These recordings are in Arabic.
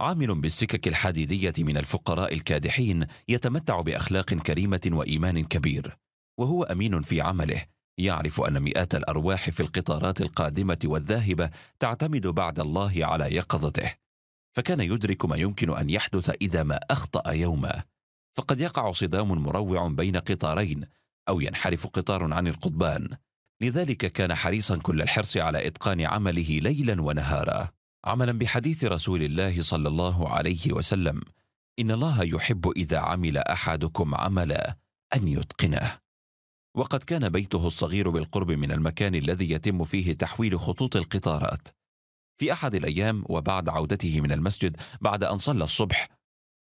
عامل بالسكك الحديدية من الفقراء الكادحين يتمتع بأخلاق كريمة وإيمان كبير وهو أمين في عمله يعرف أن مئات الأرواح في القطارات القادمة والذاهبة تعتمد بعد الله على يقظته فكان يدرك ما يمكن أن يحدث إذا ما أخطأ يوما فقد يقع صدام مروع بين قطارين أو ينحرف قطار عن القضبان لذلك كان حريصا كل الحرص على إتقان عمله ليلا ونهارا عملا بحديث رسول الله صلى الله عليه وسلم ان الله يحب اذا عمل احدكم عملا ان يتقنه وقد كان بيته الصغير بالقرب من المكان الذي يتم فيه تحويل خطوط القطارات في احد الايام وبعد عودته من المسجد بعد ان صلى الصبح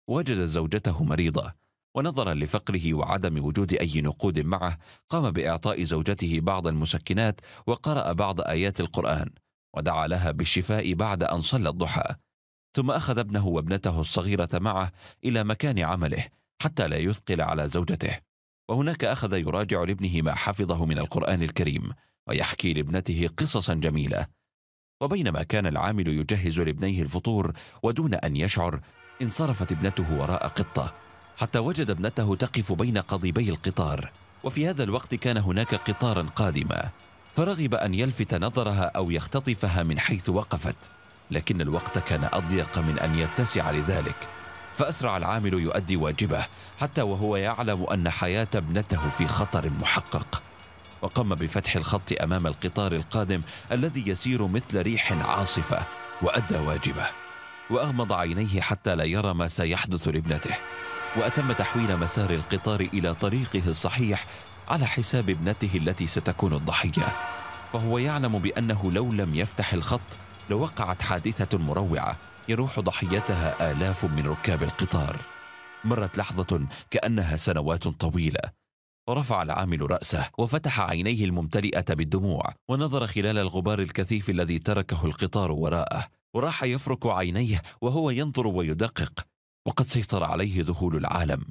وجد زوجته مريضه ونظرا لفقره وعدم وجود اي نقود معه قام باعطاء زوجته بعض المسكنات وقرا بعض ايات القران ودعا لها بالشفاء بعد أن صلى الضحى ثم أخذ ابنه وابنته الصغيرة معه إلى مكان عمله حتى لا يثقل على زوجته وهناك أخذ يراجع لابنه ما حفظه من القرآن الكريم ويحكي لابنته قصصا جميلة وبينما كان العامل يجهز لابنيه الفطور ودون أن يشعر انصرفت ابنته وراء قطة حتى وجد ابنته تقف بين قضيبي القطار وفي هذا الوقت كان هناك قطارا قادما فرغب أن يلفت نظرها أو يختطفها من حيث وقفت لكن الوقت كان أضيق من أن يتسع لذلك فأسرع العامل يؤدي واجبه حتى وهو يعلم أن حياة ابنته في خطر محقق وقام بفتح الخط أمام القطار القادم الذي يسير مثل ريح عاصفة وأدى واجبه وأغمض عينيه حتى لا يرى ما سيحدث لابنته وأتم تحويل مسار القطار إلى طريقه الصحيح على حساب ابنته التي ستكون الضحية فهو يعلم بأنه لو لم يفتح الخط لوقعت حادثة مروعة يروح ضحيتها آلاف من ركاب القطار مرت لحظة كأنها سنوات طويلة رفع العامل رأسه وفتح عينيه الممتلئة بالدموع ونظر خلال الغبار الكثيف الذي تركه القطار وراءه وراح يفرك عينيه وهو ينظر ويدقق وقد سيطر عليه ذهول العالم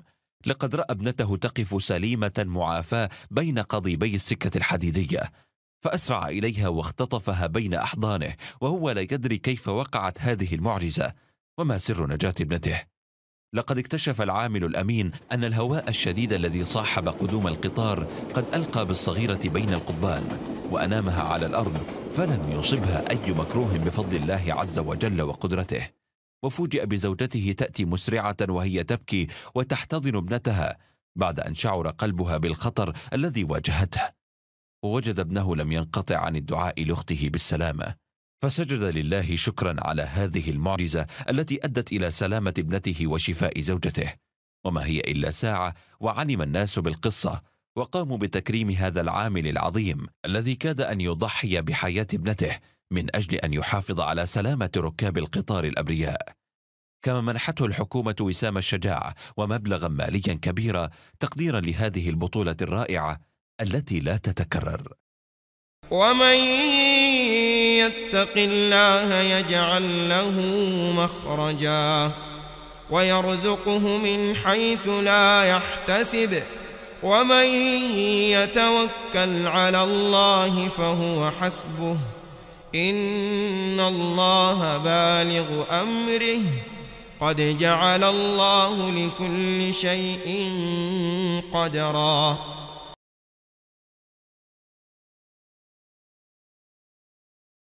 لقد راى ابنته تقف سليمه معافاه بين قضيبي السكه الحديديه فاسرع اليها واختطفها بين احضانه وهو لا يدري كيف وقعت هذه المعجزه وما سر نجاه ابنته لقد اكتشف العامل الامين ان الهواء الشديد الذي صاحب قدوم القطار قد القى بالصغيره بين القضبان وانامها على الارض فلم يصبها اي مكروه بفضل الله عز وجل وقدرته وفوجئ بزوجته تأتي مسرعة وهي تبكي وتحتضن ابنتها بعد أن شعر قلبها بالخطر الذي واجهته ووجد ابنه لم ينقطع عن الدعاء لأخته بالسلامة فسجد لله شكرا على هذه المعجزة التي أدت إلى سلامة ابنته وشفاء زوجته وما هي إلا ساعة وعلم الناس بالقصة وقاموا بتكريم هذا العامل العظيم الذي كاد أن يضحي بحياة ابنته من أجل أن يحافظ على سلامة ركاب القطار الأبرياء كما منحته الحكومة وسام الشجاعة ومبلغا ماليا كبيرا تقديرا لهذه البطولة الرائعة التي لا تتكرر ومن يتق الله يجعل له مخرجا ويرزقه من حيث لا يحتسب ومن يتوكل على الله فهو حسبه إن الله بالغ أمره قد جعل الله لكل شيء قدرا